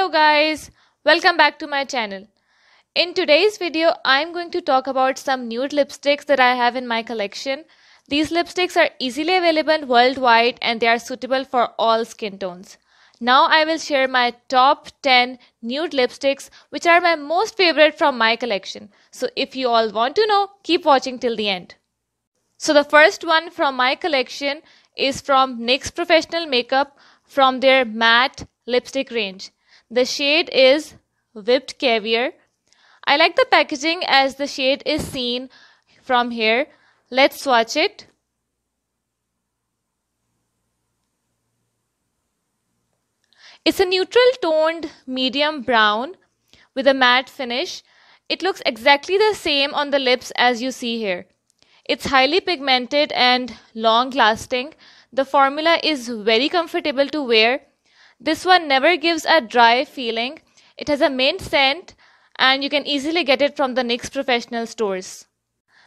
Hello guys, welcome back to my channel. In today's video, I'm going to talk about some nude lipsticks that I have in my collection. These lipsticks are easily available worldwide and they are suitable for all skin tones. Now I will share my top 10 nude lipsticks which are my most favorite from my collection. So if you all want to know, keep watching till the end. So the first one from my collection is from NYX Professional Makeup from their matte lipstick range. The shade is whipped caviar. I like the packaging as the shade is seen from here. Let's swatch it. It's a neutral toned medium brown with a matte finish. It looks exactly the same on the lips as you see here. It's highly pigmented and long lasting. The formula is very comfortable to wear this one never gives a dry feeling. It has a mint scent and you can easily get it from the NYX professional stores.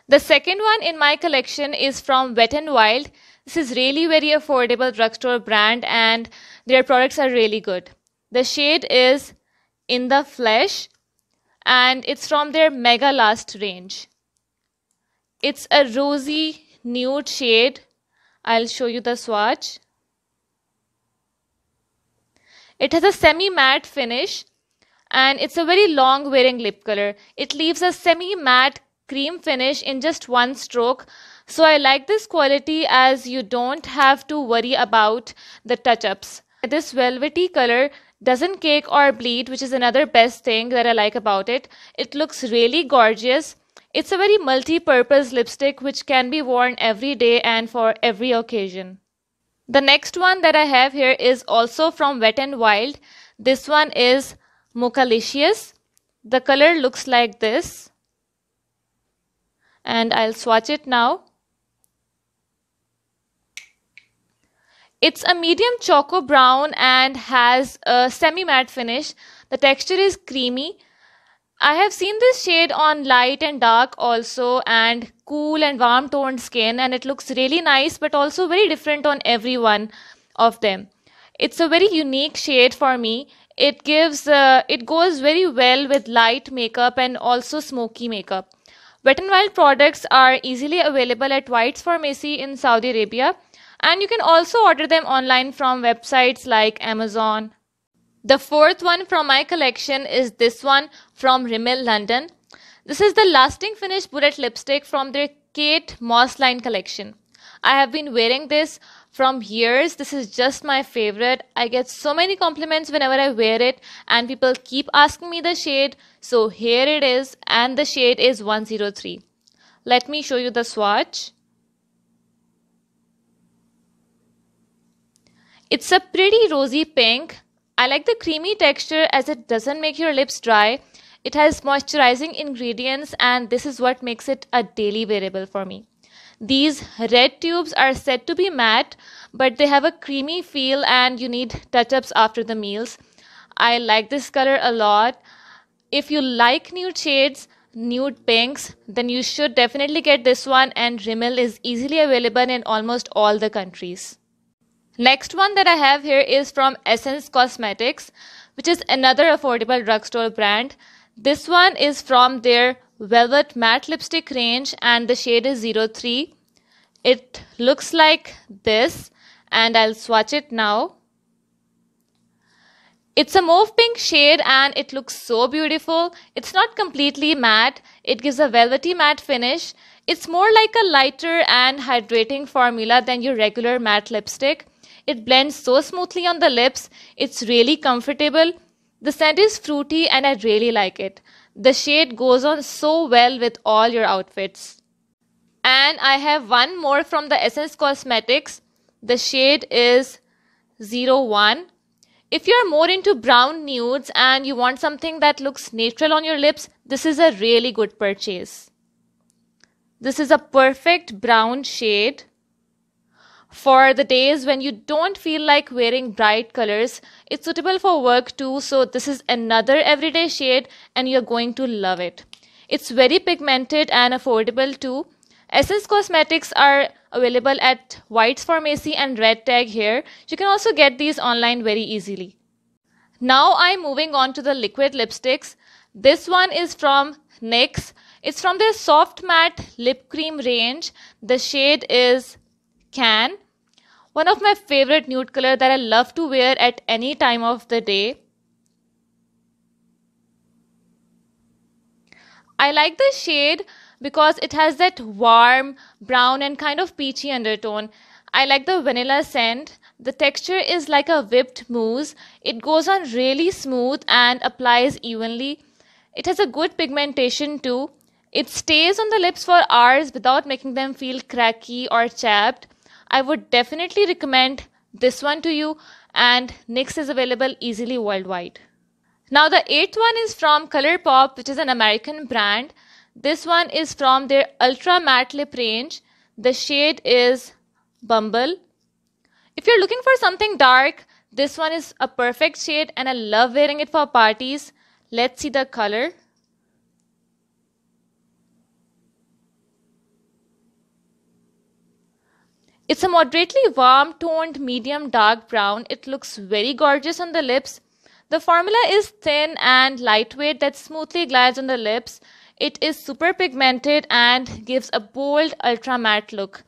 The second one in my collection is from Wet n Wild. This is really very affordable drugstore brand and their products are really good. The shade is In the Flesh and it's from their Mega Last range. It's a rosy nude shade. I'll show you the swatch. It has a semi-matte finish and it's a very long wearing lip color. It leaves a semi-matte cream finish in just one stroke. So I like this quality as you don't have to worry about the touch-ups. This velvety color doesn't cake or bleed which is another best thing that I like about it. It looks really gorgeous. It's a very multi-purpose lipstick which can be worn every day and for every occasion. The next one that I have here is also from Wet and Wild. This one is Mucalicious. The color looks like this. And I'll swatch it now. It's a medium choco brown and has a semi-matte finish. The texture is creamy I have seen this shade on light and dark also and cool and warm toned skin and it looks really nice but also very different on every one of them. It's a very unique shade for me. It gives uh, it goes very well with light makeup and also smoky makeup. Wet n Wild products are easily available at Whites Pharmacy in Saudi Arabia and you can also order them online from websites like Amazon, the fourth one from my collection is this one from Rimmel London. This is the Lasting Finish Bullet Lipstick from their Kate Moss line collection. I have been wearing this from years. This is just my favorite. I get so many compliments whenever I wear it and people keep asking me the shade. So here it is and the shade is 103. Let me show you the swatch. It's a pretty rosy pink I like the creamy texture as it doesn't make your lips dry. It has moisturizing ingredients and this is what makes it a daily wearable for me. These red tubes are said to be matte, but they have a creamy feel and you need touch-ups after the meals. I like this color a lot. If you like nude shades, nude pinks, then you should definitely get this one and Rimmel is easily available in almost all the countries. Next one that I have here is from Essence Cosmetics, which is another affordable drugstore brand. This one is from their Velvet Matte Lipstick range and the shade is 03. It looks like this and I'll swatch it now. It's a mauve pink shade and it looks so beautiful. It's not completely matte. It gives a velvety matte finish. It's more like a lighter and hydrating formula than your regular matte lipstick. It blends so smoothly on the lips. It's really comfortable. The scent is fruity and I really like it. The shade goes on so well with all your outfits. And I have one more from the Essence Cosmetics. The shade is 01. If you're more into brown nudes and you want something that looks natural on your lips, this is a really good purchase. This is a perfect brown shade. For the days when you don't feel like wearing bright colors, it's suitable for work too. So this is another everyday shade and you're going to love it. It's very pigmented and affordable too. Essence Cosmetics are available at Whites Pharmacy and Red Tag here. You can also get these online very easily. Now I'm moving on to the liquid lipsticks. This one is from NYX. It's from their Soft Matte Lip Cream range. The shade is Can. One of my favorite nude color that I love to wear at any time of the day. I like this shade because it has that warm brown and kind of peachy undertone. I like the vanilla scent. The texture is like a whipped mousse. It goes on really smooth and applies evenly. It has a good pigmentation too. It stays on the lips for hours without making them feel cracky or chapped. I would definitely recommend this one to you and NYX is available easily worldwide. Now the eighth one is from ColourPop which is an American brand. This one is from their Ultra Matte Lip range. The shade is Bumble. If you're looking for something dark, this one is a perfect shade and I love wearing it for parties. Let's see the color. It's a moderately warm toned medium dark brown. It looks very gorgeous on the lips. The formula is thin and lightweight that smoothly glides on the lips. It is super pigmented and gives a bold ultra matte look.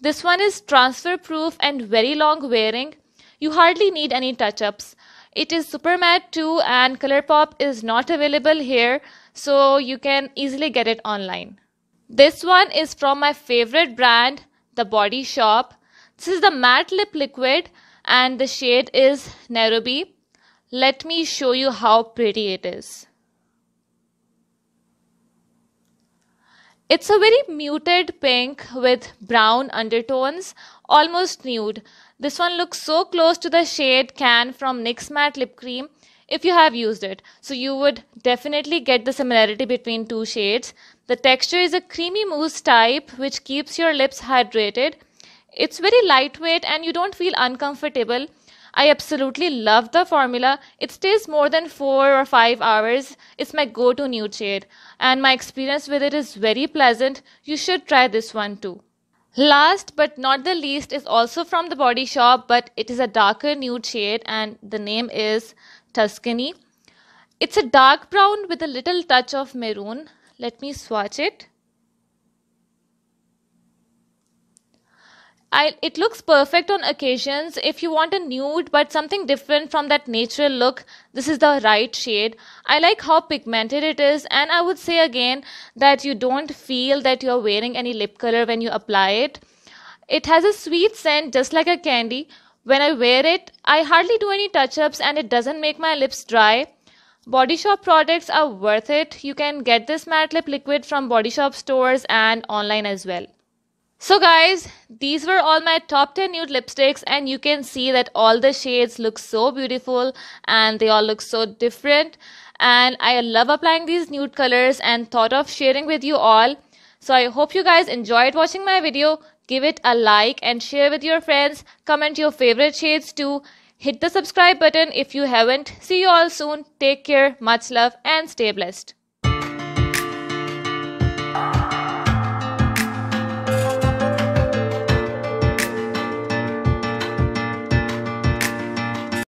This one is transfer proof and very long wearing. You hardly need any touch ups. It is super matte too and Colourpop is not available here so you can easily get it online. This one is from my favorite brand the Body Shop. This is the matte lip liquid and the shade is Nairobi. Let me show you how pretty it is. It's a very muted pink with brown undertones, almost nude. This one looks so close to the shade Can from NYX Matte Lip Cream if you have used it. So you would definitely get the similarity between two shades. The texture is a creamy mousse type which keeps your lips hydrated. It's very lightweight and you don't feel uncomfortable. I absolutely love the formula. It stays more than 4 or 5 hours. It's my go-to nude shade and my experience with it is very pleasant. You should try this one too. Last but not the least is also from the Body Shop but it is a darker nude shade and the name is Tuscany. It's a dark brown with a little touch of maroon. Let me swatch it. I, it looks perfect on occasions if you want a nude but something different from that natural look this is the right shade i like how pigmented it is and i would say again that you don't feel that you're wearing any lip color when you apply it it has a sweet scent just like a candy when I wear it, I hardly do any touch-ups and it doesn't make my lips dry. Body Shop products are worth it. You can get this matte lip liquid from Body Shop stores and online as well. So guys, these were all my top 10 nude lipsticks and you can see that all the shades look so beautiful and they all look so different and I love applying these nude colors and thought of sharing with you all. So I hope you guys enjoyed watching my video. Give it a like and share with your friends. Comment your favorite shades too. Hit the subscribe button if you haven't. See you all soon. Take care, much love, and stay blessed.